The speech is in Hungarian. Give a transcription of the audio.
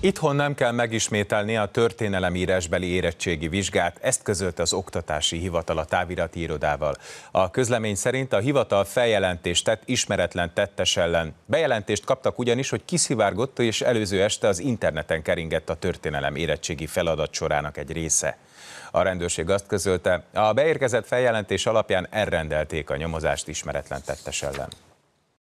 Itthon nem kell megismételni a történelem írásbeli érettségi vizsgát, ezt közölt az Oktatási Hivatal a távirati irodával. A közlemény szerint a hivatal feljelentést tett ismeretlen tettes ellen. Bejelentést kaptak ugyanis, hogy kiszivárgott és előző este az interneten keringett a történelem érettségi feladat sorának egy része. A rendőrség azt közölte, a beérkezett feljelentés alapján elrendelték a nyomozást ismeretlen tettes ellen.